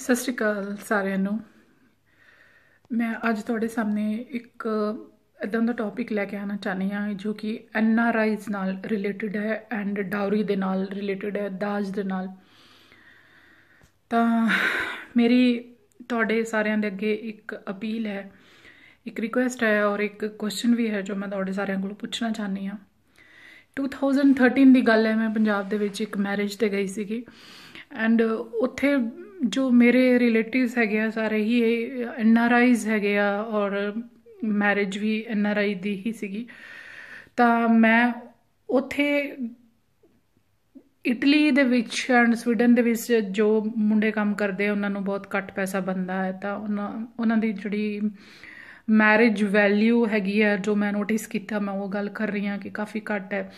ਸਤਿ ਸ਼੍ਰੀ ਅਕਾਲ ਸਾਰਿਆਂ ਨੂੰ ਮੈਂ ਅੱਜ ਤੁਹਾਡੇ ਸਾਹਮਣੇ ਇੱਕ ਇਦਾਂ ਦਾ ਟੌਪਿਕ ਲੈ ਕੇ ਆਣਾ ਚਾਹਨੀ ਆ ਜੋ ਕਿ ਐਨ ਆਰ ਨਾਲ ਰਿਲੇਟਡ ਹੈ ਐਂਡ ਡਾਉਰੀ ਦੇ ਨਾਲ ਰਿਲੇਟਡ ਹੈ ਦਾਜ ਦੇ ਨਾਲ ਤਾਂ ਮੇਰੀ ਤੁਹਾਡੇ ਸਾਰਿਆਂ ਦੇ ਅੱਗੇ ਇੱਕ ਅਪੀਲ ਹੈ ਇੱਕ ਰਿਕੁਐਸਟ ਹੈ ਔਰ ਇੱਕ ਕੁਐਸਚਨ ਵੀ ਹੈ ਜੋ ਮੈਂ ਤੁਹਾਡੇ ਸਾਰਿਆਂ ਕੋਲੋਂ ਪੁੱਛਣਾ ਚਾਹਨੀ ਆ 2013 ਦੀ ਗੱਲ ਹੈ ਮੈਂ ਪੰਜਾਬ ਦੇ ਵਿੱਚ ਇੱਕ ਮੈਰਿਜ ਤੇ ਗਈ ਸੀਗੀ ਐਂਡ ਉੱਥੇ ਜੋ ਮੇਰੇ ਰਿਲੇਟਿਵਸ ਹੈਗੇ ਆ ਸਾਰੇ ਹੀ ਐਨ ਆਰ ਆਈਜ਼ ਹੈਗੇ ਆ ਔਰ marriage we N R I ਦੀ ਹੀ ਸੀਗੀ ਤਾਂ ਮੈਂ ਉਥੇ ਇਟਲੀ ਦੇ ਵਿੱਚ ਐਂਡ ਸਵੀਡਨ ਦੇ ਵਿੱਚ ਜੋ ਮੁੰਡੇ ਕੰਮ ਕਰਦੇ ਆ ਉਹਨਾਂ ਨੂੰ ਬਹੁਤ ਘੱਟ ਪੈਸਾ ਬੰਦਾ ਹੈ ਤਾਂ ਉਹਨਾਂ ਉਹਨਾਂ ਦੀ ਜਿਹੜੀ ਮੈਰਿਜ ਵੈਲਿਊ ਹੈਗੀ ਆ ਜੋ ਮੈਂ ਨੋਟਿਸ ਕੀਤਾ ਮੈਂ ਉਹ ਗੱਲ ਕਰ ਰਹੀ ਹਾਂ ਕਿ ਕਾਫੀ ਘੱਟ ਹੈ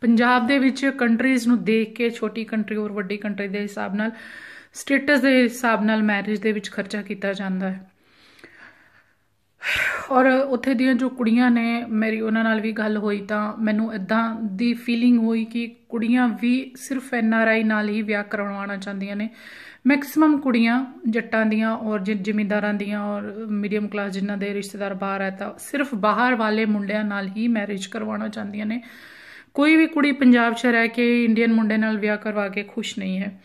ਪੰਜਾਬ ਦੇ ਵਿੱਚ ਕੰਟਰੀਜ਼ ਨੂੰ ਦੇਖ ਕੇ ਛੋਟੀ ਕੰਟਰੀ ਔਰ ਵੱਡੀ ਕੰਟਰੀ ਦੇ ਹਿਸਾਬ ਨਾਲ ਸਟੇਟਸ ਦੇ ਹਿਸਾਬ ਨਾਲ ਮੈਰਿਜ ਦੇ ਵਿੱਚ ਖਰਚਾ ਕੀਤਾ ਜਾਂਦਾ ਹੈ ਔਰ ਉੱਥੇ ਦੀਆਂ ਜੋ ਕੁੜੀਆਂ ਨੇ ਮੇਰੀ ਉਹਨਾਂ ਨਾਲ ਵੀ ਗੱਲ ਹੋਈ ਤਾਂ ਮੈਨੂੰ ਇਦਾਂ ਦੀ ਫੀਲਿੰਗ ਹੋਈ ਕਿ ਕੁੜੀਆਂ ਵੀ ਸਿਰਫ ਐਨ ਆਰ ਆਈ ਨਾਲ ਹੀ ਵਿਆਹ ਕਰਵਾਉਣਾ ਚਾਹੁੰਦੀਆਂ ਨੇ ਮੈਕਸਿਮਮ ਕੁੜੀਆਂ ਜੱਟਾਂ ਦੀਆਂ ਔਰ ਜ਼ਿਮੀਂਦਾਰਾਂ ਦੀਆਂ ਔਰ ਮੀਡੀਅਮ ਕਲਾਸ ਜਿਨ੍ਹਾਂ ਦੇ ਰਿਸ਼ਤੇਦਾਰ ਬਾਹਰ ਹੈ ਤਾਂ ਸਿਰਫ ਬਾਹਰ ਵਾਲੇ ਮੁੰਡਿਆਂ ਨਾਲ ਹੀ ਮੈਰਿਜ ਕਰਵਾਉਣਾ ਚਾਹੁੰਦੀਆਂ ਨੇ ਕੋਈ ਵੀ ਕੁੜੀ ਪੰਜਾਬ 'ਚ ਰਹਿ ਕੇ ਇੰਡੀਅਨ ਮੁੰਡੇ ਨਾਲ ਵਿਆਹ ਕਰਵਾ ਕੇ ਖੁਸ਼ ਨਹੀਂ ਹੈ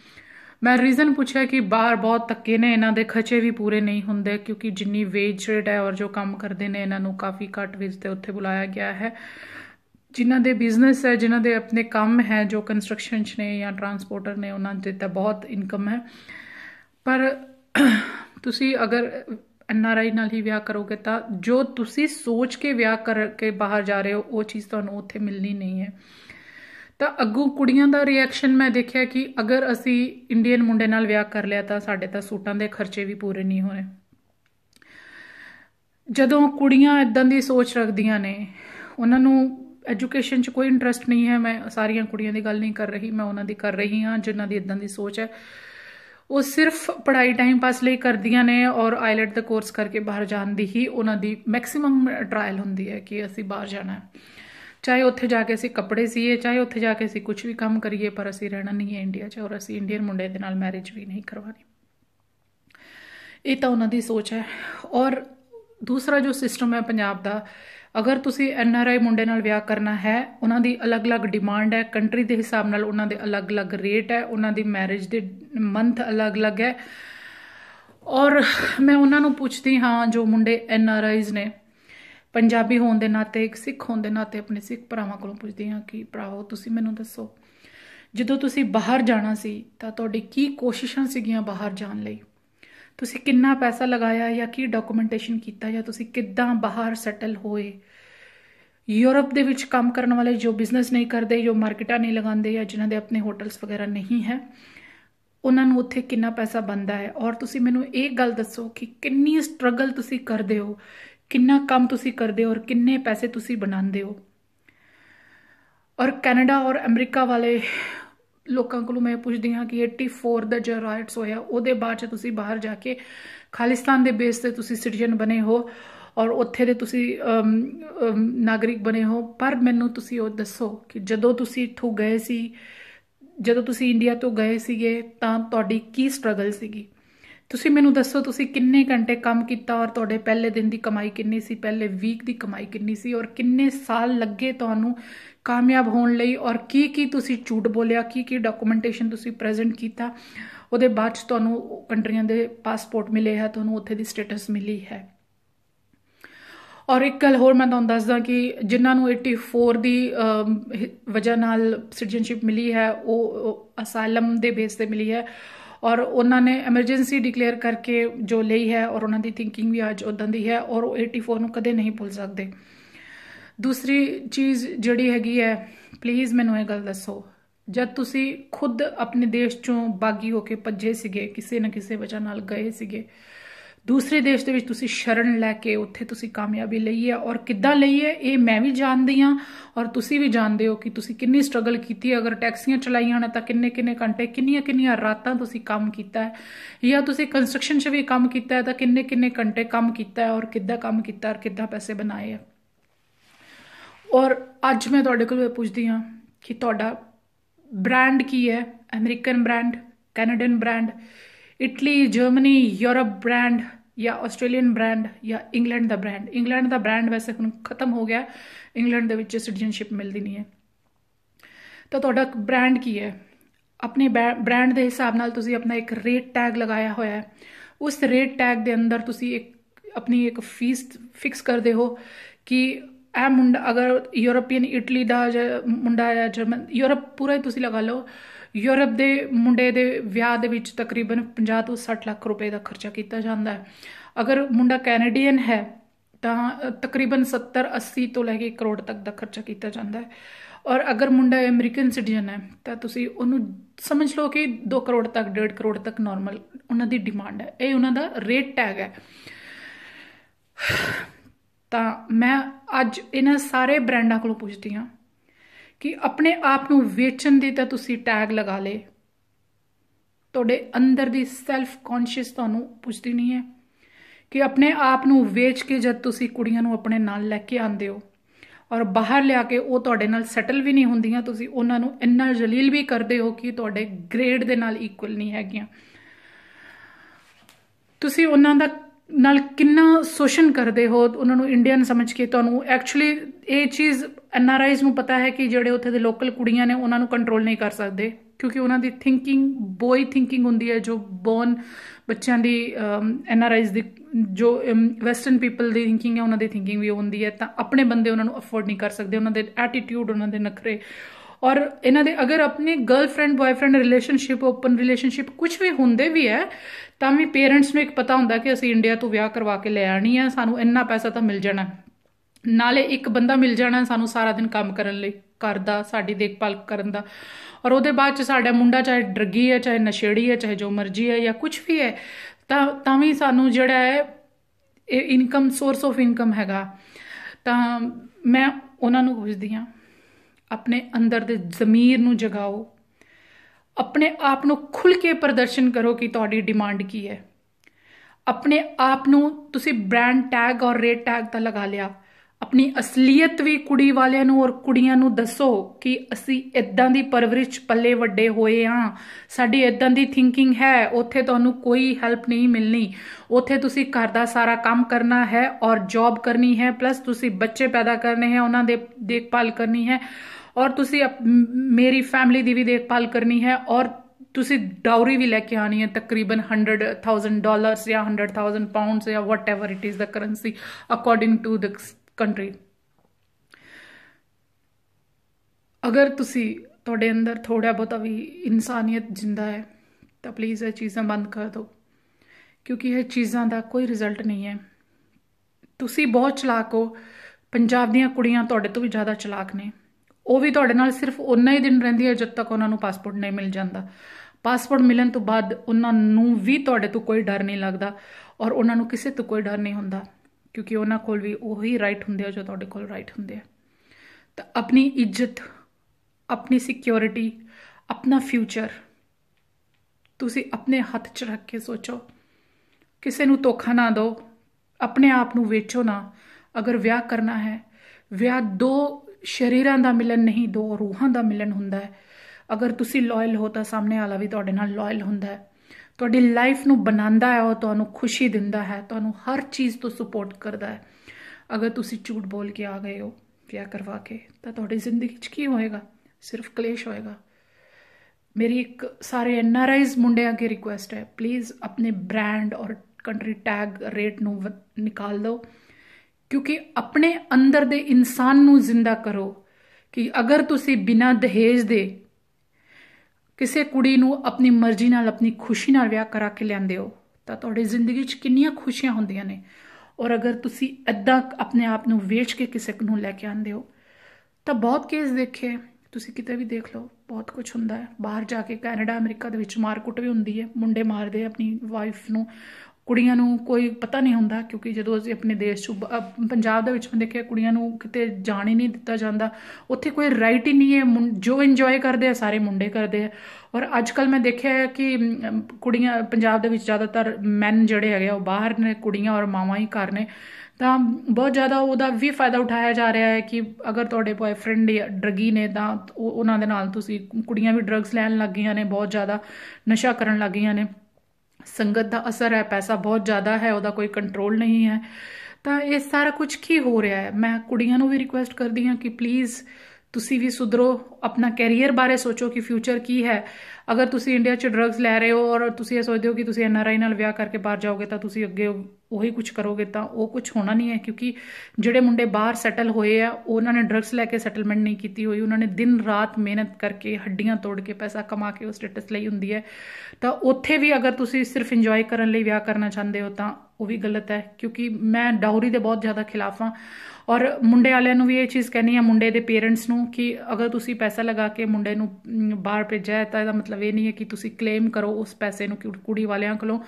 ਮੈਂ ਰੀਜ਼ਨ ਪੁੱਛਿਆ ਕਿ ਬਾਹਰ ਬਹੁਤ ਤੱਕੇ ਨੇ ਇਹਨਾਂ ਦੇ ਖਚੇ ਵੀ ਪੂਰੇ ਨਹੀਂ ਹੁੰਦੇ ਕਿਉਂਕਿ ਜਿੰਨੀ ਵੇਜ ਰੇਟ ਹੈ ਔਰ ਜੋ ਕੰਮ ਕਰਦੇ ਨੇ ਇਹਨਾਂ ਨੂੰ ਕਾਫੀ ਘੱਟ ਵੇਜ ਤੇ ਉੱਥੇ ਬੁਲਾਇਆ ਗਿਆ ਹੈ ਜਿਨ੍ਹਾਂ ਦੇ ਬਿਜ਼ਨਸ ਹੈ ਜਿਨ੍ਹਾਂ ਦੇ ਆਪਣੇ ਕੰਮ ਹੈ ਜੋ ਕੰਸਟਰਕਸ਼ਨ ਚ ਨੇ ਜਾਂ ਟਰਾਂਸਪੋਰਟਰ ਨੇ ਉਹਨਾਂ ਦੇ ਤਾਂ ਬਹੁਤ ਇਨਕਮ ਹੈ ਪਰ ਤੁਸੀਂ ਅਗਰ ਐਨਆਰਆਈ ਨਾਲ ਹੀ ਵਿਆਹ ਕਰੋਗੇ ਤਾਂ ਜੋ ਤੁਸੀਂ ਸੋਚ ਕੇ ਵਿਆਹ ਕਰਕੇ ਬਾਹਰ ਜਾ ਰਹੇ ਹੋ ਉਹ ਚੀਜ਼ ਤੁਹਾਨੂੰ ਉੱਥੇ ਮਿਲਣੀ ਨਹੀਂ ਹੈ ਤਾਂ ਅੱਗੂ ਕੁੜੀਆਂ ਦਾ ਰਿਐਕਸ਼ਨ ਮੈਂ ਦੇਖਿਆ ਕਿ ਅਗਰ ਅਸੀਂ ਇੰਡੀਅਨ ਮੁੰਡੇ ਨਾਲ ਵਿਆਹ ਕਰ ਲਿਆ ਤਾਂ ਸਾਡੇ ਤਾਂ ਸੂਟਾਂ ਦੇ ਖਰਚੇ ਵੀ ਪੂਰੇ ਨਹੀਂ ਹੋਣੇ ਜਦੋਂ ਕੁੜੀਆਂ ਇਦਾਂ ਦੀ ਸੋਚ ਰੱਖਦੀਆਂ ਨੇ ਉਹਨਾਂ ਨੂੰ ਐਜੂਕੇਸ਼ਨ 'ਚ ਕੋਈ ਇੰਟਰਸਟ ਨਹੀਂ ਹੈ ਮੈਂ ਸਾਰੀਆਂ ਕੁੜੀਆਂ ਦੀ ਗੱਲ ਨਹੀਂ ਕਰ ਰਹੀ ਮੈਂ ਉਹਨਾਂ ਦੀ ਕਰ ਰਹੀ ਹਾਂ ਜਿਨ੍ਹਾਂ ਦੀ ਇਦਾਂ ਦੀ ਸੋਚ ਹੈ ਉਹ ਸਿਰਫ ਪੜਾਈ ਟਾਈਮ ਪਾਸ ਲਈ ਕਰਦੀਆਂ ਨੇ ਔਰ ਆਈਲਟ ਦਾ ਕੋਰਸ ਕਰਕੇ ਬਾਹਰ ਜਾਣ ਦੀ ਹੀ ਉਹਨਾਂ ਦੀ ਮੈਕਸਿਮਮ ਟ੍ਰਾਇਲ ਹੁੰਦੀ ਹੈ ਕਿ ਅਸੀਂ ਬਾਹਰ ਜਾਣਾ ਹੈ ਚਾਹੇ ਉੱਥੇ ਜਾ ਕੇ ਅਸੀਂ ਕੱਪੜੇ ਸੀਏ ਚਾਹੇ ਉੱਥੇ ਜਾ ਕੇ ਅਸੀਂ ਕੁਝ ਵੀ ਕੰਮ ਕਰੀਏ ਪਰ ਅਸੀਂ ਰਹਿਣਾ ਨਹੀਂ ਹੈ ਇੰਡੀਆ 'ਚ ਔਰ ਅਸੀਂ ਇੰਡੀਅਨ ਮੁੰਡੇ ਦੇ ਨਾਲ ਮੈਰਿਜ ਵੀ ਨਹੀਂ ਕਰਵਾਣੀ ਇਹ ਤਾਂ ਉਹਨਾਂ ਦੀ ਸੋਚ ਹੈ ਔਰ ਦੂਸਰਾ ਜੋ ਸਿਸਟਮ ਹੈ ਪੰਜਾਬ ਦਾ ਅਗਰ ਤੁਸੀਂ ਐਨ ਆਰ ਆਈ ਮੁੰਡੇ ਨਾਲ ਵਿਆਹ ਕਰਨਾ ਹੈ ਉਹਨਾਂ ਦੀ ਅਲੱਗ-ਅਲੱਗ ਡਿਮਾਂਡ ਹੈ ਕੰਟਰੀ ਦੇ ਹਿਸਾਬ ਨਾਲ ਉਹਨਾਂ ਦੇ ਅਲੱਗ-ਅਲੱਗ ਰੇਟ ਹੈ ਉਹਨਾਂ ਦੀ ਮੈਰਿਜ ਦੇ ਮੰਥ ਅਲੱਗ-ਅਲੱਗ ਹੈ ਔਰ ਮੈਂ ਉਹਨਾਂ ਨੂੰ ਪੁੱਛਦੀ ਹਾਂ ਜੋ ਮੁੰਡੇ ਐਨ ਆਰ ਆਈਜ਼ ਨੇ ਪੰਜਾਬੀ ਹੋਣ ਦੇ ਨਾਤੇ ਇੱਕ ਸਿੱਖ ਹੋਣ ਦੇ ਨਾਤੇ ਆਪਣੇ ਸਿੱਖ ਭਰਾਵਾਂ ਕੋਲੋਂ ਪੁੱਛਦੀ ਹਾਂ ਕਿ ਭਰਾਓ ਤੁਸੀਂ ਮੈਨੂੰ ਦੱਸੋ ਜਦੋਂ ਤੁਸੀਂ ਬਾਹਰ ਜਾਣਾ ਸੀ ਤਾਂ ਤੁਹਾਡੀ ਕੀ ਕੋਸ਼ਿਸ਼ਾਂ ਸੀਗੀਆਂ ਬਾਹਰ ਜਾਣ ਲਈ ਤੁਸੀਂ ਕਿੰਨਾ ਪੈਸਾ ਲਗਾਇਆ ਜਾਂ ਕੀ ਡਾਕੂਮੈਂਟੇਸ਼ਨ ਕੀਤਾ ਜਾਂ ਤੁਸੀਂ ਕਿੱਦਾਂ ਬਾਹਰ ਸੈਟਲ ਹੋਏ ਯੂਰਪ ਦੇ ਵਿੱਚ ਕੰਮ ਕਰਨ ਵਾਲੇ ਜੋ ਬਿਜ਼ਨਸ ਨਹੀਂ ਕਰਦੇ ਜੋ ਮਾਰਕੀਟਾਂ ਨਹੀਂ ਲਗਾਉਂਦੇ ਜਾਂ ਜਿਨ੍ਹਾਂ ਦੇ ਆਪਣੇ ਹੋਟਲਸ ਵਗੈਰਾ ਨਹੀਂ ਹੈ ਉਹਨਾਂ ਨੂੰ ਉੱਥੇ ਕਿੰਨਾ ਪੈਸਾ ਬੰਦਾ ਹੈ ਔਰ ਤੁਸੀਂ ਮੈਨੂੰ ਇਹ ਗੱਲ ਦੱਸੋ ਕਿ ਕਿੰਨੀ ਸਟਰਗਲ ਤੁਸੀਂ ਕਰਦੇ ਹੋ ਕਿੰਨਾ ਕੰਮ ਤੁਸੀਂ ਕਰਦੇ ਹੋ ਔਰ ਕਿੰਨੇ ਪੈਸੇ ਤੁਸੀਂ ਬਣਾਉਂਦੇ ਹੋ ਔਰ ਕੈਨੇਡਾ ਔਰ ਅਮਰੀਕਾ ਵਾਲੇ ਲੋਕਾਂ ਕੋਲੋਂ ਮੈਂ ਪੁੱਛਦੀ ਹਾਂ ਕਿ 84 ਦਾ ਜੋ ਰਾਈਟਸ ਹੋਇਆ ਉਹਦੇ ਬਾਅਦ ਚ ਤੁਸੀਂ ਬਾਹਰ ਜਾ ਕੇ ਖਾਲਿਸਤਾਨ ਦੇ ਬੇਸ ਤੇ ਤੁਸੀਂ ਸਿਟੀਜ਼ਨ ਬਣੇ ਹੋ ਔਰ ਉੱਥੇ ਦੇ ਤੁਸੀਂ ਨਾਗਰਿਕ ਬਣੇ ਹੋ ਪਰ ਮੈਨੂੰ ਤੁਸੀਂ ਉਹ ਦੱਸੋ ਕਿ ਜਦੋਂ ਤੁਸੀਂ ਇੱਥੋਂ ਗਏ ਸੀ ਜਦੋਂ ਤੁਸੀਂ ਇੰਡੀਆ ਤੋਂ ਗਏ ਸੀਗੇ ਤਾਂ ਤੁਹਾਡੀ ਕੀ ਸਟਰਗਲ ਸੀਗੀ ਤੁਸੀਂ ਮੈਨੂੰ ਦੱਸੋ ਤੁਸੀਂ ਕਿੰਨੇ ਘੰਟੇ ਕੰਮ ਕੀਤਾ ਔਰ ਤੁਹਾਡੇ ਪਹਿਲੇ ਦਿਨ ਦੀ ਕਮਾਈ ਕਿੰਨੀ ਸੀ ਪਹਿਲੇ ਵੀਕ ਦੀ ਕਮਾਈ ਕਿੰਨੀ ਸੀ ਔਰ ਕਿੰਨੇ ਸਾਲ ਲੱਗੇ ਤੁਹਾਨੂੰ ਕਾਮਯਾਬ ਹੋਣ ਲਈ ਔਰ ਕੀ ਕੀ ਤੁਸੀਂ ਝੂਠ ਬੋਲਿਆ ਕੀ ਕੀ ਡਾਕੂਮੈਂਟੇਸ਼ਨ ਤੁਸੀਂ ਪ੍ਰੈਜ਼ੈਂਟ ਕੀਤਾ ਉਹਦੇ ਬਾਅਦ ਚ ਤੁਹਾਨੂੰ ਕੰਟਰੀਆਂ ਦੇ ਪਾਸਪੋਰਟ ਮਿਲੇ ਹੈ ਤੁਹਾਨੂੰ ਉੱਥੇ ਦੀ ਸਟੇਟਸ ਮਿਲੀ ਹੈ ਔਰ ਇੱਕ ਗੱਲ ਹੋਰ ਮੈਂ ਤੁਹਾਨੂੰ ਦੱਸਦਾ ਕਿ ਜਿਨ੍ਹਾਂ ਨੂੰ 84 ਦੀ ਵਜ੍ਹਾ ਨਾਲ ਸਿਟੀਜ਼ਨਸ਼ਿਪ ਮਿਲੀ ਹੈ ਉਹ ਅਸਾਈਲਮ ਦੇ ਬੇਸ ਤੇ ਮਿਲੀ ਹੈ ਔਰ ਉਹਨਾਂ ਨੇ ਐਮਰਜੈਂਸੀ ਡਿਕਲੇਅਰ ਕਰਕੇ ਜੋ ਲਈ ਹੈ ਔਰ ਉਹਨਾਂ ਦੀ ਥਿੰਕਿੰਗ ਵੀ ਅੱਜ ਉਦਾਂ ਦੀ ਹੈ ਔਰ ਉਹ 84 ਨੂੰ ਕਦੇ ਨਹੀਂ ਭੁੱਲ ਸਕਦੇ ਦੂਸਰੀ ਚੀਜ਼ ਜਿਹੜੀ ਹੈਗੀ ਹੈ ਪਲੀਜ਼ ਮੈਨੂੰ ਇਹ ਗੱਲ ਦੱਸੋ ਜਦ ਤੁਸੀਂ ਖੁਦ ਆਪਣੇ ਦੇਸ਼ ਚੋਂ ਬਾਗੀ ਹੋ ਕੇ ਭੱਜੇ ਸੀਗੇ ਕਿਸੇ ਨਾ ਕਿਸੇ ਵਜ੍ਹਾ ਨਾਲ ਗਏ ਸੀਗੇ ਦੂਸਰੇ ਦੇਸ਼ ਦੇ ਵਿੱਚ ਤੁਸੀਂ ਸ਼ਰਨ ਲੈ ਕੇ ਉੱਥੇ ਤੁਸੀਂ ਕਾਮਯਾਬੀ ਲਈ ਹੈ ਔਰ ਕਿੱਦਾਂ ਲਈ ਹੈ ਇਹ ਮੈਂ ਵੀ ਜਾਣਦੀ ਹਾਂ ਔਰ ਤੁਸੀਂ ਵੀ ਜਾਣਦੇ ਹੋ ਕਿ ਤੁਸੀਂ ਕਿੰਨੀ ਸਟਰਗਲ ਕੀਤੀ ਹੈ ਅਗਰ ਟੈਕਸੀਆਂ ਚਲਾਈਆਂ ਨੇ ਤਾਂ ਕਿੰਨੇ ਕਿੰਨੇ ਘੰਟੇ ਕਿੰਨੀਆਂ ਕਿੰਨੀਆਂ ਰਾਤਾਂ ਤੁਸੀਂ ਕੰਮ ਕੀਤਾ ਹੈ ਜਾਂ ਤੁਸੀਂ ਕੰਸਟਰਕਸ਼ਨ 'ਚ ਵੀ ਕੰਮ ਕੀਤਾ ਹੈ ਤਾਂ ਕਿੰਨੇ ਕਿੰਨੇ ਘੰਟੇ ਕੰਮ ਕੀਤਾ ਹੈ ਔਰ ਕਿੱਦਾਂ ਕੰਮ ਕੀਤਾ ਔਰ ਕਿੱਦਾਂ ਪੈਸੇ ਬਣਾਏ ਹੈ ਔਰ ਅੱਜ ਮੈਂ ਤੁਹਾਡੇ ਕੋਲ ਪੁੱਛਦੀ ਹਾਂ ਕਿ ਤੁਹਾਡਾ ਬ੍ਰਾਂਡ ਕੀ ਹੈ American brand Canadian brand Italy Germany Europe brand ਜਾਂ ਆਸਟ੍ਰੇਲੀਅਨ ਬ੍ਰਾਂਡ ਜਾਂ ਇੰਗਲੈਂਡ ਦਾ ਬ੍ਰਾਂਡ ਇੰਗਲੈਂਡ ਦਾ ਬ੍ਰਾਂਡ ਵੈਸੇ ਹੁਣ ਖਤਮ ਹੋ ਗਿਆ ਇੰਗਲੈਂਡ ਦੇ ਵਿੱਚ ਸਿਟੀਜ਼ਨਸ਼ਿਪ ਮਿਲਦੀ ਨਹੀਂ ਹੈ ਤਾਂ ਤੁਹਾਡਾ ਬ੍ਰਾਂਡ ਕੀ ਹੈ ਆਪਣੇ ਬ੍ਰਾਂਡ ਦੇ ਹਿਸਾਬ ਨਾਲ ਤੁਸੀਂ ਆਪਣਾ ਇੱਕ ਰੇਟ ਟੈਗ ਲਗਾਇਆ ਹੋਇਆ ਹੈ ਉਸ ਰੇਟ ਟੈਗ ਦੇ ਅੰਦਰ ਤੁਸੀਂ ਇੱਕ ਆਪਣੀ ਇੱਕ ਫੀਸ ਫਿਕਸ ਕਰਦੇ ਹੋ ਕਿ ਇਹ ਮੁੰਡਾ ਅਗਰ ਯੂਰੋਪੀਅਨ ਇਟਲੀ ਦਾ ਮੁੰਡਾ ਹੈ ਜਰਮਨ ਯੂਰਪ ਪੂਰਾ ਤੁਸੀਂ ਲਗਾ ਲਓ ਯੂਰਪ ਦੇ ਮੁੰਡੇ ਦੇ ਵਿਆਹ ਦੇ ਵਿੱਚ ਤਕਰੀਬਨ 50 ਤੋਂ 60 ਲੱਖ ਰੁਪਏ ਦਾ ਖਰਚਾ ਕੀਤਾ ਜਾਂਦਾ ਹੈ ਅਗਰ ਮੁੰਡਾ ਕੈਨੇਡੀਅਨ ਹੈ ਤਾਂ ਤਕਰੀਬਨ 70 80 ਤੋਂ ਲੈ ਕੇ ਕਰੋੜ ਤੱਕ ਦਾ ਖਰਚਾ ਕੀਤਾ ਜਾਂਦਾ ਹੈ ਔਰ ਅਗਰ ਮੁੰਡਾ ਅਮਰੀਕਨ ਸਿਟੀਜ਼ਨ ਹੈ ਤਾਂ ਤੁਸੀਂ ਉਹਨੂੰ ਸਮਝ ਲਓ ਕਿ 2 ਕਰੋੜ ਤੱਕ 1.5 ਕਰੋੜ ਤੱਕ ਨਾਰਮਲ ਉਹਨਾਂ ਦੀ ਡਿਮਾਂਡ ਹੈ ਇਹ ਉਹਨਾਂ ਦਾ ਰੇਟ ਟੈਗ ਹੈ ਤਾਂ ਮੈਂ ਅੱਜ ਇਹਨਾਂ ਸਾਰੇ ਬ੍ਰਾਂਡਾਂ ਕੋਲੋਂ ਪੁੱਛਦੀ ਹਾਂ ਕਿ ਆਪਣੇ ਆਪ ਨੂੰ ਵੇਚਣ ਦੀ ਤਾਂ ਤੁਸੀਂ ਟੈਗ ਲਗਾ ਲੇ ਤੁਹਾਡੇ ਅੰਦਰ ਦੀ ਸੈਲਫ ਕੌਨਸ਼ੀਅਸ ਤੁਹਾਨੂੰ ਪੁੱਛਦੀ ਨਹੀਂ ਹੈ ਕਿ ਆਪਣੇ ਆਪ ਨੂੰ ਵੇਚ ਕੇ ਜਦ ਤੁਸੀਂ ਕੁੜੀਆਂ ਨੂੰ ਆਪਣੇ ਨਾਲ ਲੈ ਕੇ ਆਉਂਦੇ ਹੋ ਔਰ ਬਾਹਰ ਲਿਆ ਕੇ ਉਹ ਤੁਹਾਡੇ ਨਾਲ ਸੈਟਲ ਵੀ ਨਹੀਂ ਹੁੰਦੀਆਂ ਤੁਸੀਂ ਉਹਨਾਂ ਨੂੰ ਇੰਨਾ ਜਲੀਲ ਵੀ ਕਰਦੇ ਹੋ ਕਿ ਤੁਹਾਡੇ ਗ੍ਰੇਡ ਦੇ ਨਾਲ ਇਕੁਅਲ ਨਹੀਂ ਹੈਗੀਆਂ ਤੁਸੀਂ ਉਹਨਾਂ ਦਾ ਨਾਲ ਕਿੰਨਾ ਸ਼ੋਸ਼ਣ ਕਰਦੇ ਹੋ ਉਹਨਾਂ ਨੂੰ ਇੰਡੀਅਨ ਸਮਝ ਕੇ ਤੁਹਾਨੂੰ ਐਕਚੁਅਲੀ ਇਹ ਚੀਜ਼ ਐਨਆਰਆਈਜ਼ ਨੂੰ ਪਤਾ ਹੈ ਕਿ ਜਿਹੜੇ ਉੱਥੇ ਦੇ ਲੋਕਲ ਕੁੜੀਆਂ ਨੇ ਉਹਨਾਂ ਨੂੰ ਕੰਟਰੋਲ ਨਹੀਂ ਕਰ ਸਕਦੇ ਕਿਉਂਕਿ ਉਹਨਾਂ ਦੀ ਥਿੰਕਿੰਗ ਬੋਏ ਥਿੰਕਿੰਗ ਹੁੰਦੀ ਹੈ ਜੋ ਬੌਰਨ ਬੱਚਿਆਂ ਦੀ ਐਨਆਰਆਈਜ਼ ਦੀ ਜੋ ਵੈਸਟਰਨ ਪੀਪਲ ਦੀ ਥਿੰਕਿੰਗ ਹੈ ਉਹਨਾਂ ਦੀ ਥਿੰਕਿੰਗ ਵੀ ਹੁੰਦੀ ਹੈ ਤਾਂ ਆਪਣੇ ਬੰਦੇ ਉਹਨਾਂ ਨੂੰ ਅਫੋਰਡ ਨਹੀਂ ਕਰ ਸਕਦੇ ਉਹਨਾਂ ਦੇ ਐਟੀਟਿਊਡ ਉਹਨਾਂ ਦੇ ਨਖਰੇ ਔਰ ਇਹਨਾਂ ਦੇ ਅਗਰ ਆਪਣੇ girlfriend boyfriend relationship open relationship ਕੁਝ ਵੀ ਹੁੰਦੇ ਵੀ ਹੈ ਤਾਂ ਵੀ ਪੇਰੈਂਟਸ ਨੂੰ ਇੱਕ ਪਤਾ ਹੁੰਦਾ ਕਿ ਅਸੀਂ ਇੰਡੀਆ ਤੋਂ ਵਿਆਹ ਕਰਵਾ ਕੇ ਲੈ ਆਣੀ ਆ ਸਾਨੂੰ ਇੰਨਾ ਪੈਸਾ ਤਾਂ ਮਿਲ ਜਾਣਾ ਨਾਲੇ ਇੱਕ ਬੰਦਾ ਮਿਲ ਜਾਣਾ ਸਾਨੂੰ ਸਾਰਾ ਦਿਨ ਕੰਮ ਕਰਨ ਲਈ ਕਰਦਾ ਸਾਡੀ ਦੇਖਭਾਲ ਕਰਨ ਦਾ ਔਰ ਉਹਦੇ ਬਾਅਦ ਚ ਸਾਡਾ ਮੁੰਡਾ ਚਾਹੇ ਡਰਗੀ ਹੈ ਚਾਹੇ ਨਸ਼ੇੜੀ ਹੈ ਚਾਹੇ ਜੋ ਮਰਜ਼ੀ ਹੈ ਜਾਂ ਕੁਝ ਵੀ ਹੈ ਤਾਂ ਤਾਂ ਵੀ ਸਾਨੂੰ ਜਿਹੜਾ ਹੈ ਇਹ ਇਨਕਮ ਸੋਰਸ ਆਫ ਇਨਕਮ ਹੈਗਾ ਤਾਂ ਮੈਂ ਉਹਨਾਂ ਨੂੰ ਪੁੱਛਦੀ ਆ ਆਪਣੇ ਅੰਦਰ ਦੇ ਜ਼ਮੀਰ ਨੂੰ ਜਗਾਓ ਆਪਣੇ ਆਪ ਨੂੰ ਖੁੱਲ ਕੇ ਪ੍ਰਦਰਸ਼ਨ ਕਰੋ ਕਿ ਤੁਹਾਡੀ ਡਿਮਾਂਡ ਕੀ ਹੈ ਆਪਣੇ ਆਪ ਨੂੰ ਤੁਸੀਂ ਬ੍ਰਾਂਡ ਟੈਗ ਔਰ ਰੇਟ ਟੈਗ ਤਾਂ ਲਗਾ ਲਿਆ ਆਪਣੀ ਅਸਲੀਅਤ ਵੀ ਕੁੜੀ ਵਾਲਿਆਂ ਨੂੰ ਔਰ ਕੁੜੀਆਂ ਨੂੰ ਦੱਸੋ ਕਿ ਅਸੀਂ ਇਦਾਂ ਦੀ ਪਰਵਰਿਸ਼ ਪੱਲੇ ਵੱਡੇ ਹੋਏ ਆ ਸਾਡੀ ਇਦਾਂ ਦੀ ਥਿੰਕਿੰਗ ਹੈ ਉੱਥੇ ਤੁਹਾਨੂੰ ਕੋਈ ਹੈਲਪ ਨਹੀਂ ਮਿਲਣੀ ਉੱਥੇ ਤੁਸੀਂ ਘਰ ਦਾ ਸਾਰਾ ਕੰਮ ਕਰਨਾ ਹੈ ਔਰ ਜੌਬ ਕਰਨੀ ਹੈ ਪਲੱਸ ਤੁਸੀਂ ਬੱਚੇ ਪੈਦਾ ਕਰਨੇ ਹੈ ਉਹਨਾਂ ਦੇ ਦੇਖਭਾਲ ਕਰਨੀ ਹੈ ਔਰ ਤੁਸੀਂ ਮੇਰੀ ਫੈਮਿਲੀ ਦੀ ਵੀ ਦੇਖਭਾਲ ਕਰਨੀ ਹੈ ਔਰ ਤੁਸੀਂ ਡਾਉਰੀ ਵੀ ਲੈ ਕੇ ਆਣੀ ਹੈ ਤਕਰੀਬਨ 100000 ਡਾਲਰਸ ਜਾਂ 100000 ਪਾਉਂਡਸ ਜਾਂ whatever it is the currency according to the country ਅਗਰ ਤੁਸੀਂ ਤੁਹਾਡੇ ਅੰਦਰ ਥੋੜਾ ਬਹੁਤਾ ਵੀ ਇਨਸਾਨੀਅਤ ਜਿੰਦਾ ਹੈ ਤਾਂ ਪਲੀਜ਼ ਇਹ ਚੀਜ਼ਾਂ ਬੰਦ ਕਰ ਦਿਓ ਕਿਉਂਕਿ ਇਹ ਚੀਜ਼ਾਂ ਦਾ ਕੋਈ ਰਿਜ਼ਲਟ ਨਹੀਂ ਹੈ ਤੁਸੀਂ ਬਹੁਤ ਚਲਾਕ ਹੋ ਪੰਜਾਬ ਦੀਆਂ ਕੁੜੀਆਂ ਤੁਹਾਡੇ ਤੋਂ ਵੀ ਜ਼ਿਆਦਾ ਚਲਾਕ ਨੇ ਉਹ ਵੀ ਤੁਹਾਡੇ ਨਾਲ ਸਿਰਫ ਉਨਾ ਹੀ ਦਿਨ ਰਹਿੰਦੀ ਹੈ ਜਦ ਤੱਕ ਉਹਨਾਂ ਨੂੰ ਪਾਸਪੋਰਟ ਨਹੀਂ ਮਿਲ ਜਾਂਦਾ ਪਾਸਪੋਰਟ ਮਿਲਣ ਤੋਂ ਬਾਅਦ ਉਹਨਾਂ ਨੂੰ ਵੀ ਤੁਹਾਡੇ ਤੋਂ ਕੋਈ ਡਰ ਨਹੀਂ ਲੱਗਦਾ ਔਰ ਉਹਨਾਂ ਨੂੰ ਕਿਸੇ ਤੋਂ ਕੋਈ ਡਰ ਨਹੀਂ ਹੁੰਦਾ ਕਿਉਂਕਿ ਉਹਨਾਂ ਕੋਲ ਵੀ ਉਹੀ ਰਾਈਟ ਹੁੰਦੇ ਆ ਜੋ ਤੁਹਾਡੇ ਕੋਲ ਰਾਈਟ ਹੁੰਦੇ ਆ ਤਾਂ ਆਪਣੀ ਇੱਜ਼ਤ ਆਪਣੀ ਸਿਕਿਉਰਿਟੀ ਆਪਣਾ ਫਿਊਚਰ ਤੁਸੀਂ ਆਪਣੇ ਹੱਥ 'ਚ ਰੱਖ ਕੇ ਸੋਚੋ ਕਿਸੇ ਨੂੰ ਧੋਖਾ ਨਾ ਦਿਓ ਆਪਣੇ ਆਪ ਨੂੰ ਵੇਚੋ ਨਾ ਅਗਰ ਵਿਆਹ ਕਰਨਾ ਹੈ ਵਿਆਹ ਦੋ ਸ਼ਰੀਰਾਂ ਦਾ ਮਿਲਨ ਨਹੀਂ ਦੋ ਰੂਹਾਂ ਦਾ ਮਿਲਨ ਹੁੰਦਾ ਹੈ ਅਗਰ ਤੁਸੀਂ ਲਾਇਲ ਹੋ ਤਾਂ ਸਾਹਮਣੇ ਵਾਲਾ ਵੀ ਤੁਹਾਡੇ ਨਾਲ ਲਾਇਲ ਹੁੰਦਾ ਹੈ ਤੁਹਾਡੀ ਲਾਈਫ ਨੂੰ ਬਣਾਉਂਦਾ ਹੈ ਉਹ ਤੁਹਾਨੂੰ ਖੁਸ਼ੀ ਦਿੰਦਾ ਹੈ ਤੁਹਾਨੂੰ ਹਰ ਚੀਜ਼ ਤੋਂ ਸਪੋਰਟ ਕਰਦਾ ਹੈ ਅਗਰ ਤੁਸੀਂ ਝੂਠ ਬੋਲ ਕੇ ਆ ਗਏ ਹੋ ਵਿਆਹ ਕਰਵਾ ਕੇ ਤਾਂ ਤੁਹਾਡੀ ਜ਼ਿੰਦਗੀ 'ਚ ਕੀ ਹੋਏਗਾ ਸਿਰਫ ਕਲੇਸ਼ ਹੋਏਗਾ ਮੇਰੀ ਇੱਕ ਸਾਰੇ ਐਨਆਰਆਈਜ਼ ਮੁੰਡਿਆਂ ਕੀ ਰਿਕੁਐਸਟ ਹੈ ਪਲੀਜ਼ ਆਪਣੇ ਬ੍ਰਾਂਡ ਔਰ ਕੰਟਰੀ ਟੈਗ ਰੇਟ ਨੂੰ ਨਿਕਾਲ ਦਿਓ ਕਿਉਂਕਿ ਆਪਣੇ ਅੰਦਰ ਦੇ ਇਨਸਾਨ ਨੂੰ ਜ਼ਿੰਦਾ ਕਰੋ ਕਿ ਅਗਰ ਤੁਸੀਂ ਬਿਨਾਂ ਦਹੇਜ ਦੇ ਕਿਸੇ ਕੁੜੀ ਨੂੰ ਆਪਣੀ ਮਰਜ਼ੀ ਨਾਲ ਆਪਣੀ ਖੁਸ਼ੀ ਨਾਲ ਵਿਆਹ ਕਰਾ ਕੇ ਲਿਆਂਦੇ ਹੋ ਤਾਂ ਤੁਹਾਡੀ ਜ਼ਿੰਦਗੀ 'ਚ ਕਿੰਨੀਆਂ ਖੁਸ਼ੀਆਂ ਹੁੰਦੀਆਂ ਨੇ ਔਰ ਅਗਰ ਤੁਸੀਂ ਐਦਾਂ ਆਪਣੇ ਆਪ ਨੂੰ ਵੇਚ ਕੇ ਕਿਸੇ ਨੂੰ ਲੈ ਕੇ ਆਂਦੇ ਹੋ ਤਾਂ ਬਹੁਤ ਕੇਸ ਦੇਖੇ ਤੁਸੀਂ ਕਿਤੇ ਵੀ ਦੇਖ ਲਓ ਬਹੁਤ ਕੁਝ ਹੁੰਦਾ ਹੈ ਬਾਹਰ ਜਾ ਕੇ ਕੈਨੇਡਾ ਅਮਰੀਕਾ ਦੇ ਵਿੱਚ ਮਾਰਕੁੱਟ ਵੀ ਹੁੰਦੀ ਹੈ ਮੁੰਡੇ ਮਾਰਦੇ ਆ ਆਪਣੀ ਵਾਈਫ ਨੂੰ ਕੁੜੀਆਂ ਨੂੰ ਕੋਈ ਪਤਾ ਨਹੀਂ ਹੁੰਦਾ ਕਿਉਂਕਿ ਜਦੋਂ ਅਸੀਂ ਆਪਣੇ ਦੇਸ਼ 'ਚ ਪੰਜਾਬ ਦੇ ਵਿੱਚ ਮੈਂ ਦੇਖਿਆ ਕੁੜੀਆਂ ਨੂੰ ਕਿਤੇ ਜਾਣ ਹੀ ਨਹੀਂ ਦਿੱਤਾ ਜਾਂਦਾ ਉੱਥੇ ਕੋਈ ਰਾਈਟ ਹੀ ਨਹੀਂ ਹੈ ਜੋ ਇੰਜੋਏ ਕਰਦੇ ਆ ਸਾਰੇ ਮੁੰਡੇ ਕਰਦੇ ਆ ਔਰ ਅੱਜ ਕੱਲ ਮੈਂ ਦੇਖਿਆ ਹੈ ਕਿ ਕੁੜੀਆਂ ਪੰਜਾਬ ਦੇ ਵਿੱਚ ਜ਼ਿਆਦਾਤਰ ਮੈਨ ਜਿਹੜੇ ਹੈਗੇ ਉਹ ਬਾਹਰ ਨੇ ਕੁੜੀਆਂ ਔਰ ਮਾਵਾਂ ਹੀ ਘਰ ਨੇ ਤਾਂ ਬਹੁਤ ਜ਼ਿਆਦਾ ਉਹਦਾ ਵੀ ਫਾਇਦਾ ਉਠਾਇਆ ਜਾ ਰਿਹਾ ਹੈ ਕਿ ਅਗਰ ਤੁਹਾਡੇ ਬॉयਫ੍ਰੈਂਡ ਡਰਗੀ ਨੇ ਤਾਂ ਉਹਨਾਂ ਦੇ ਨਾਲ ਤੁਸੀਂ ਕੁੜੀਆਂ ਵੀ ਡਰੱਗਸ ਲੈਣ ਲੱਗ ਗਈਆਂ ਨੇ ਬਹੁਤ ਜ਼ਿਆਦਾ ਨਸ਼ਾ ਕਰਨ ਲੱਗ ਗਈਆਂ ਨੇ ਸੰਗਤ ਦਾ ਅਸਰ ਹੈ ਪੈਸਾ ਬਹੁਤ ਜ਼ਿਆਦਾ ਹੈ ਉਹਦਾ ਕੋਈ ਕੰਟਰੋਲ ਨਹੀਂ ਹੈ ਤਾਂ ਇਹ ਸਾਰਾ ਕੁਝ ਕੀ ਹੋ ਰਿਹਾ ਹੈ ਮੈਂ ਕੁੜੀਆਂ ਨੂੰ ਵੀ ਰਿਕੁਐਸਟ ਕਰਦੀ ਹਾਂ ਕਿ ਪਲੀਜ਼ ਤੁਸੀਂ ਵੀ ਸੁਧਰੋ ਆਪਣਾ ਕੈਰੀਅਰ ਬਾਰੇ ਸੋਚੋ ਕਿ ਫਿਊਚਰ ਕੀ ਹੈ ਅਗਰ ਤੁਸੀਂ ਇੰਡੀਆ 'ਚ ਡਰੱਗਸ ਲੈ ਰਹੇ ਹੋ ਔਰ ਤੁਸੀਂ ਇਹ ਸੋਚਦੇ ਹੋ ਕਿ ਤੁਸੀਂ ਐਨਆਰਆਈ ਨਾਲ ਵਿਆਹ ਕਰਕੇ ਬਾਹਰ ਜਾਓਗੇ ਤਾਂ ਤੁਸੀਂ ਅੱਗੇ ਉਹੀ ਕੁਝ ਕਰੋਗੇ ਤਾਂ ਉਹ ਕੁਝ ਹੋਣਾ ਨਹੀਂ ਹੈ ਕਿਉਂਕਿ ਜਿਹੜੇ ਮੁੰਡੇ ਬਾਹਰ ਸੈਟਲ ਹੋਏ ਆ ਉਹਨਾਂ ਨੇ ਡਰੱਗਸ ਲੈ ਕੇ ਸੈਟਲਮੈਂਟ ਨਹੀਂ ਕੀਤੀ ਹੋਈ ਉਹਨਾਂ ਨੇ ਦਿਨ ਰਾਤ ਮਿਹਨਤ ਕਰਕੇ ਹੱਡੀਆਂ ਤੋੜ ਕੇ ਪੈਸਾ ਕਮਾ ਕੇ ਉਹ ਸਟੇਟਸ ਲਈ ਹੁੰਦੀ ਹੈ ਤਾਂ ਉੱਥੇ ਵੀ ਅਗਰ ਤੁਸੀਂ ਸਿਰਫ ਇੰਜੋਏ ਕਰਨ ਲਈ ਵਿਆਹ ਕਰਨਾ ਚਾਹੁੰਦੇ ਹੋ ਤਾਂ ਉਹ ਵੀ ਗਲਤ ਹੈ ਕਿਉਂਕਿ ਮੈਂ ਡਾਉਰੀ ਦੇ ਬਹੁਤ ਜ਼ਿਆਦਾ ਖਿਲਾਫ ਹਾਂ ਔਰ ਮੁੰਡੇ ਵਾਲਿਆਂ ਨੂੰ ਵੀ ਇਹ ਚੀਜ਼ ਕਹਿਣੀ ਹੈ ਮੁੰਡੇ ਦੇ ਪੇਰੈਂਟਸ ਨੂੰ ਕਿ ਅਗਰ ਤੁਸੀਂ ਪੈਸਾ ਲਗਾ ਕੇ ਮੁੰਡੇ ਨੂੰ ਬਾਹਰ ਭੇਜਿਆ ਤਾਂ ਇਹਦਾ ਮਤਲਬ ਇਹ ਨਹੀਂ ਹੈ ਕਿ ਤੁਸੀਂ ਕਲੇਮ ਕਰੋ ਉਸ ਪੈਸੇ ਨੂੰ ਕੁੜੀ ਵਾਲਿਆਂ ਕੋਲੋਂ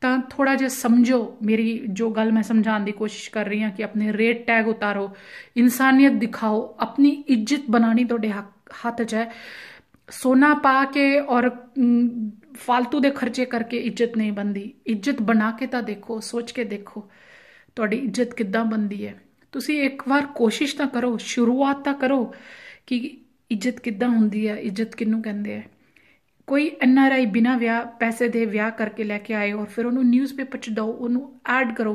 ਤਾਂ ਥੋੜਾ ਜਿਹਾ ਸਮਝੋ ਮੇਰੀ ਜੋ ਗੱਲ ਮੈਂ ਸਮਝਾਉਣ ਦੀ ਕੋਸ਼ਿਸ਼ ਕਰ ਰਹੀ ਹਾਂ ਕਿ ਆਪਣੇ ਰੇਟ ਟੈਗ ਉਤਾਰੋ ਇਨਸਾਨੀਅਤ ਦਿਖਾਓ ਆਪਣੀ ਇੱਜ਼ਤ ਬਣਾਣੀ ਤੁਹਾਡੇ ਹੱਥ 'ਚ ਹੈ ਸੋਨਾ ਪਾ ਕੇ ਔਰ ਫालतू ਦੇ ਖਰਚੇ ਕਰਕੇ ਇੱਜ਼ਤ ਨਹੀਂ ਬੰਦੀ ਇੱਜ਼ਤ ਬਣਾ ਕੇ ਤਾਂ ਦੇਖੋ ਸੋਚ ਕੇ ਦੇਖੋ ਤੁਹਾਡੀ ਇੱਜ਼ਤ ਕਿੱਦਾਂ ਬੰਦੀ ਹੈ ਤੁਸੀਂ ਇੱਕ ਵਾਰ ਕੋਸ਼ਿਸ਼ ਤਾਂ ਕਰੋ ਸ਼ੁਰੂਆਤ ਤਾਂ ਕਰੋ ਕਿ ਇੱਜ਼ਤ ਕਿੱਦਾਂ ਹੁੰਦੀ ਹੈ ਇੱਜ਼ਤ ਕਿੰਨੂੰ ਕਹਿੰਦੇ ਆ ਕੋਈ ਐਨਆਰਆਈ ਬਿਨਾ ਵਿਆਹ ਪੈਸੇ ਦੇ ਵਿਆਹ ਕਰਕੇ ਲੈ ਕੇ ਆਏ ਔਰ ਫਿਰ ਉਹਨੂੰ ਨਿਊਜ਼ਪੇਪਰ 'ਚ ਦੋ ਉਹਨੂੰ ਐਡ ਕਰੋ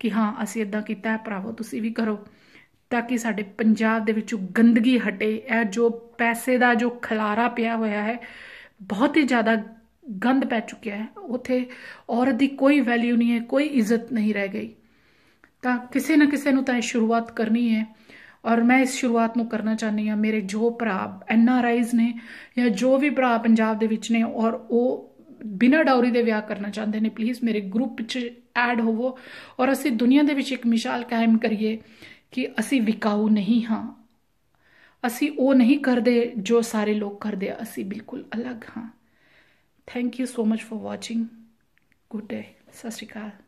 ਕਿ ਹਾਂ ਅਸੀਂ ਇਦਾਂ ਕੀਤਾ ਹੈ ਭਰਾਵੋ ਤੁਸੀਂ ਵੀ ਕਰੋ ਤਾਂ ਕਿ ਸਾਡੇ ਪੰਜਾਬ ਦੇ ਵਿੱਚੋਂ ਗੰਦਗੀ ਹਟੇ ਇਹ ਜੋ ਪੈਸੇ ਦਾ ਜੋ ਖਲਾਰਾ ਪਿਆ ਹੋਇਆ ਹੈ ਬਹੁਤ ਹੀ ਜ਼ਿਆਦਾ ਗੰਦ ਪੈ ਚੁੱਕਿਆ ਹੈ ਉਥੇ ਔਰਤ ਦੀ ਕੋਈ ਵੈਲਿਊ ਨਹੀਂ ਹੈ ਕੋਈ ਇੱਜ਼ਤ ਨਹੀਂ ਰਹਿ ਗਈ ਤਾਂ ਕਿਸੇ ਨਾ ਕਿਸੇ ਨੂੰ ਤਾਂ ਇਹ ਸ਼ੁਰੂਆਤ ਕਰਨੀ ਹੈ ਔਰ ਮੈਂ ਇਸ ਸ਼ੁਰੂਆਤ ਨੂੰ ਕਰਨਾ ਚਾਹੁੰਦੀ ਆ ਮੇਰੇ ਜੋ ਭਰਾ ਐਨ ਆਰ ਆਈਜ਼ ਨੇ ਜਾਂ ਜੋ ਵੀ ਭਰਾ ਪੰਜਾਬ ਦੇ ਵਿੱਚ ਨੇ ਔਰ ਉਹ ਬਿਨਾਂ ਡਾਉਰੀ ਦੇ ਵਿਆਹ ਕਰਨਾ ਚਾਹੁੰਦੇ ਨੇ ਪਲੀਜ਼ ਮੇਰੇ ਗਰੁੱਪ 'ਚ ਐਡ ਹੋਵੋ ਔਰ ਅਸੀਂ ਦੁਨੀਆ ਦੇ ਵਿੱਚ ਇੱਕ ਮਿਸਾਲ ਕਾਇਮ ਕਰੀਏ ਕਿ ਅਸੀਂ ਵਿਕਾਊ ਨਹੀਂ ਹਾਂ ਅਸੀਂ ਉਹ ਨਹੀਂ ਕਰਦੇ ਜੋ ਸਾਰੇ ਲੋਕ ਕਰਦੇ ਆ ਅਸੀਂ ਬਿਲਕੁਲ ਅਲੱਗ ਹਾਂ thank you so much for watching good day ਸਤਿ ਸ਼੍ਰੀ ਅਕਾਲ